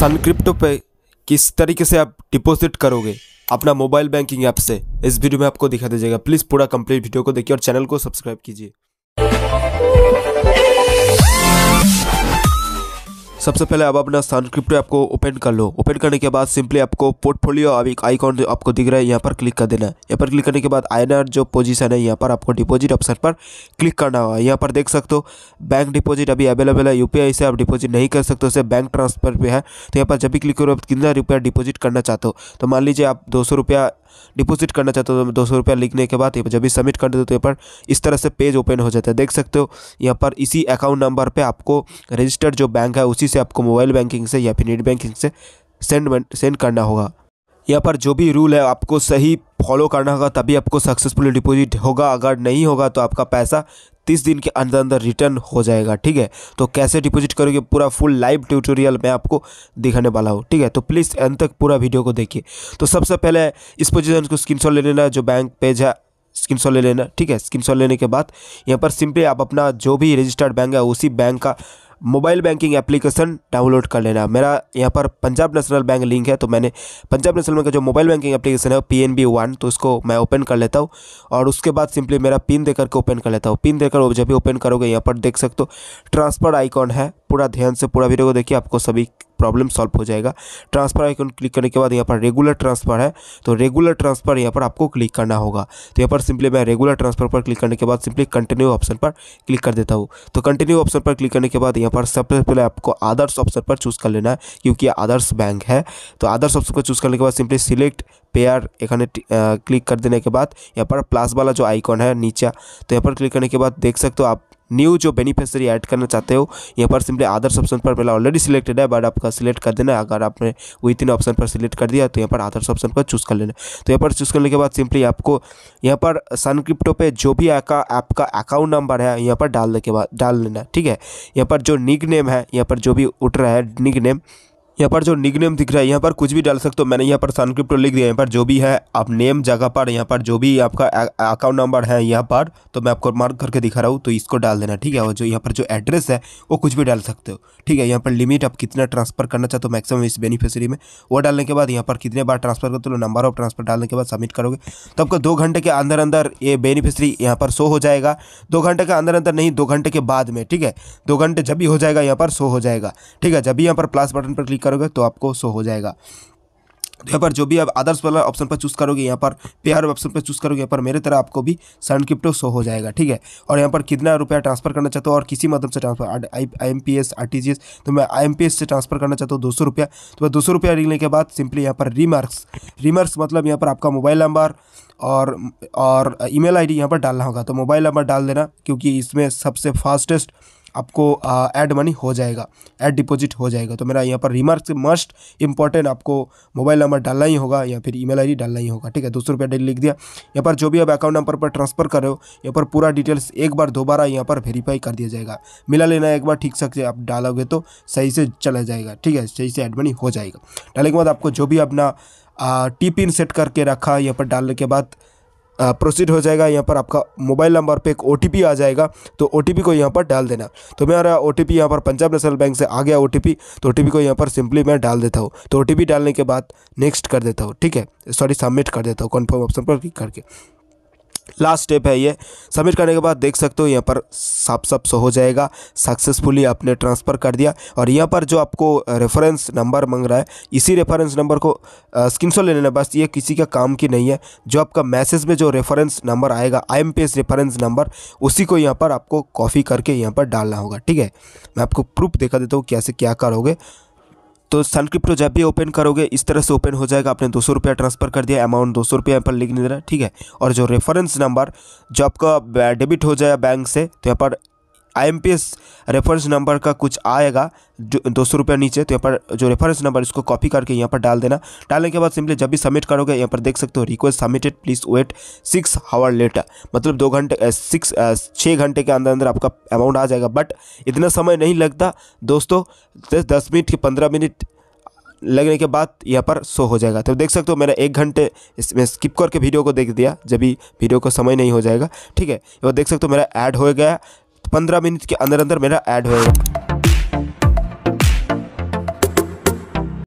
सन crypto पे किस तरीके से आप डिपॉजिट करोगे अपना मोबाइल बैंकिंग ऐप से इस वीडियो में आपको दिखा दीजिएगा प्लीज़ पूरा कंप्लीट वीडियो को देखिए और चैनल को सब्सक्राइब कीजिए सबसे पहले आप अपना सन क्रिप्टो ऐप को ओपन कर लो ओपन करने के बाद सिंपली आपको पोर्टफोलियो अब एक आइकॉन आपको दिख रहा है यहाँ पर क्लिक कर देना है यहाँ पर क्लिक करने के बाद आईनर जो पोजीशन है यहाँ पर आपको डिपॉजिट ऑप्शन पर क्लिक करना होगा यहाँ पर देख सकते हो बैंक डिपॉजिट अभी अवेलेबल है यूपीआई से आप डिपॉजिट नहीं कर सकते उसे बैंक ट्रांसफर पे है तो यहाँ पर जब भी क्लिक करो आप कितना रुपया डिपॉजिट करना चाहते हो तो मान लीजिए आप दो सौ रुपया डिपोजिट करना चाहते हो तो दो सौ रुपया लिखने के बाद जब भी सबमिट कर देते हो तो यहाँ पर इस तरह से पेज ओपन हो जाता है देख सकते हो यहाँ पर इसी अकाउंट नंबर पर आपको रजिस्टर्ड जो बैंक है उसी से आपको मोबाइल बैंकिंग से या फिर नेट बैंकिंग से सेंड सेंड करना होगा यहाँ पर जो भी रूल है आपको सही फॉलो करना होगा तभी आपको सक्सेसफुली डिपॉजिट होगा अगर नहीं होगा तो आपका पैसा तीस दिन के अंदर अंदर रिटर्न हो जाएगा ठीक है तो कैसे डिपॉजिट करोगे पूरा फुल लाइव ट्यूटोरियल मैं आपको दिखाने वाला हूँ ठीक है तो प्लीज़ अंत तक पूरा वीडियो को देखिए तो सबसे पहले इस पोजिशन को स्क्रीनशॉट ले लेना जो बैंक पेज है स्क्रीनशॉट ले लेना ठीक है स्क्रीनशॉट लेने के बाद यहाँ पर सिंपली आप अपना जो भी रजिस्टर्ड बैंक है उसी बैंक का मोबाइल बैंकिंग एप्लीकेशन डाउनलोड कर लेना मेरा यहाँ पर पंजाब नेशनल बैंक लिंक है तो मैंने पंजाब नेशनल बैंक का जो मोबाइल बैंकिंग एप्लीकेशन है पी एन बी वन तो उसको मैं ओपन कर लेता हूँ और उसके बाद सिंपली मेरा पिन दे करके ओपन कर लेता हूँ पिन देकर जब भी ओपन करोगे यहाँ पर देख सकते हो ट्रांसफर आइकॉन है पूरा ध्यान से पूरा वीडियो को देखिए आपको सभी प्रॉब्लम सॉल्व हो जाएगा ट्रांसफर आइकन क्लिक करने के बाद यहाँ पर रेगुलर ट्रांसफर है तो रेगुलर ट्रांसफर यहाँ पर आपको क्लिक करना होगा तो यहाँ पर सिंपली मैं रेगुलर ट्रांसफर पर क्लिक करने के बाद सिंपली कंटिन्यू ऑप्शन पर क्लिक कर देता हूँ तो कंटिन्यू ऑप्शन पर क्लिक करने के बाद यहाँ पर सबसे पहले आपको आदर्श ऑप्शन पर चूज़ कर लेना है क्योंकि आदर्श बैंक है तो आदर्श ऑप्शन पर चूज़ करने के बाद सिंपली सिलेक्ट पेयर एखे क्लिक कर देने के बाद यहाँ पर प्लस वाला जो आइकॉन है नीचा तो यहाँ पर क्लिक करने के बाद देख सकते हो आप न्यू जो बेनिफिशरी ऐड करना चाहते हो यहाँ पर सिंपली आदर्स ऑप्शन पर पहले ऑलरेडी सिलेक्टेड है बट आपका सिलेक्ट कर देना है अगर आपने वही तीन ऑप्शन पर सिलेक्ट कर दिया तो यहाँ पर आदर्श ऑप्शन पर चूज़ कर लेना तो यहाँ पर चूज़ करने के बाद सिंपली आपको यहाँ पर सन क्रिप्टो पे जो भी आपका आपका अकाउंट नंबर है यहाँ पर डालने के बाद डाल लेना ठीक है यहाँ पर जो निक नेम है यहाँ पर जो भी उठ रहा है निक नेम यहाँ पर जो निग नेम दिख रहा है यहाँ पर कुछ भी डाल सकते हो मैंने यहाँ पर सनक्रिप्टो लिख दिया यहाँ पर जो भी है आप नेम जगह पर यहाँ पर जो भी आपका अकाउंट नंबर है यहाँ पर तो मैं आपको मार्क करके दिखा रहा हूँ तो इसको डाल देना ठीक है और जो यहाँ पर जो एड्रेस है वो कुछ भी डाल सकते हो ठीक है यहाँ पर लिमिट आप कितना ट्रांसफर करना चाहते हो मैक्सिमम इस बेनिफिशरी में वो डालने के बाद यहाँ पर कितने बार ट्रांसफर करते हो नंबर ऑफ ट्रांसफर डालने के बाद सबमिट करोगे तो आपको दो घंटे के अंदर अंदर ये बेनिफिशरी यहाँ पर शो हो जाएगा दो घंटे के अंदर अंदर नहीं दो घंटे के बाद में ठीक है दो घंटे जब भी हो जाएगा यहाँ पर शो हो जाएगा ठीक है जब भी यहाँ पर प्लस बटन पर क्लिक करोगे तो आपको शो हो जाएगा तो यहाँ पर जो भी आप आदर्श वाला ऑप्शन पर चूज करोगे यहाँ पर पेयर ऑप्शन पर चूज करोगे यहाँ पर मेरे तरह आपको भी सन क्रिप्टो शो हो जाएगा ठीक है और यहाँ पर कितना रुपया ट्रांसफर करना चाहते हो और किसी माध्यम से transfer I M P S R T G S तो मैं आई एम पी एस से ट्रांसफर करना चाहता हूँ दो सौ रुपया तो मैं दो सौ रुपया लिखने के बाद सिंपली यहाँ पर रिमार्क्स रिमार्क्स मतलब यहाँ पर आपका मोबाइल नंबर और और ईमेल आईडी यहाँ पर डालना होगा तो मोबाइल नंबर डाल देना क्योंकि इसमें सबसे फास्टेस्ट आपको ऐड मनी हो जाएगा ऐड डिपॉजिट हो जाएगा तो मेरा यहाँ पर रिमार्क मस्ट इंपॉर्टेंट आपको मोबाइल नंबर डालना ही होगा या फिर ईमेल आईडी डालना ही होगा ठीक है दो सौ रुपया लिख दिया यहाँ पर जो भी आप अकाउंट नंबर पर ट्रांसफर कर रहे हो यहाँ पर पूरा डिटेल्स एक बार दोबारा यहाँ पर वेरीफाई कर दिया जाएगा मिला लेना एक बार ठीक से आप डालोगे तो सही से चला जाएगा ठीक है सही से ऐड मनी हो जाएगा डालने के बाद आपको जो भी अपना पिन सेट करके रखा यहाँ पर डालने के बाद प्रोसीड हो जाएगा यहाँ पर आपका मोबाइल नंबर पर एक ओ आ जाएगा तो ओ को यहाँ पर डाल देना तो मेरा ओ टी यहाँ पर पंजाब नेशनल बैंक से आ गया ओ तो ओ को यहाँ पर सिंपली मैं डाल देता हूँ तो ओ डालने के बाद नेक्स्ट कर देता हूँ ठीक है सॉरी सबमिट कर देता हूँ कन्फर्म ऑप्शन पर क्लिक करके लास्ट स्टेप है ये सबमिट करने के बाद देख सकते हो यहाँ पर साफ साफ सो हो जाएगा सक्सेसफुली आपने ट्रांसफ़र कर दिया और यहाँ पर जो आपको रेफरेंस नंबर मांग रहा है इसी रेफरेंस नंबर को स्क्रीनशॉट ले लेना बस ये किसी का काम की नहीं है जो आपका मैसेज में जो रेफरेंस नंबर आएगा आई एम रेफरेंस नंबर उसी को यहाँ पर आपको कॉपी करके यहाँ पर डालना होगा ठीक है मैं आपको प्रूफ दिखा देता हूँ कैसे क्या करोगे तो सन क्रिप्टो जब भी ओपन करोगे इस तरह से ओपन हो जाएगा आपने दो सौ रुपया ट्रांसफर कर दिया अमाउंट दो सौ रुपया यहाँ पर लिख नहीं देना ठीक है और जो रेफरेंस नंबर जो आपका डेबिट हो जाए बैंक से तो यहाँ पर आई रेफरेंस नंबर का कुछ आएगा जो दो सौ रुपया नीचे तो यहाँ पर जो रेफरेंस नंबर इसको कॉपी करके यहाँ पर डाल देना डालने के बाद सिंपली जब भी सबमिट करोगे यहाँ पर देख सकते हो request submitted please wait six hour later मतलब दो घंटे सिक्स छः घंटे के अंदर अंदर आपका अमाउंट आ जाएगा बट इतना समय नहीं लगता दोस्तों दस दस मिनट के पंद्रह मिनट लगने के बाद यहाँ पर शो हो जाएगा तो देख सकते हो मेरा एक घंटे इसमें स्किप करके वीडियो को देख दिया जब भी वीडियो को समय नहीं हो जाएगा ठीक है वो देख सकते हो मेरा ऐड हो गया पंद्रह मिनट के अंदर अंदर मेरा ऐड होगा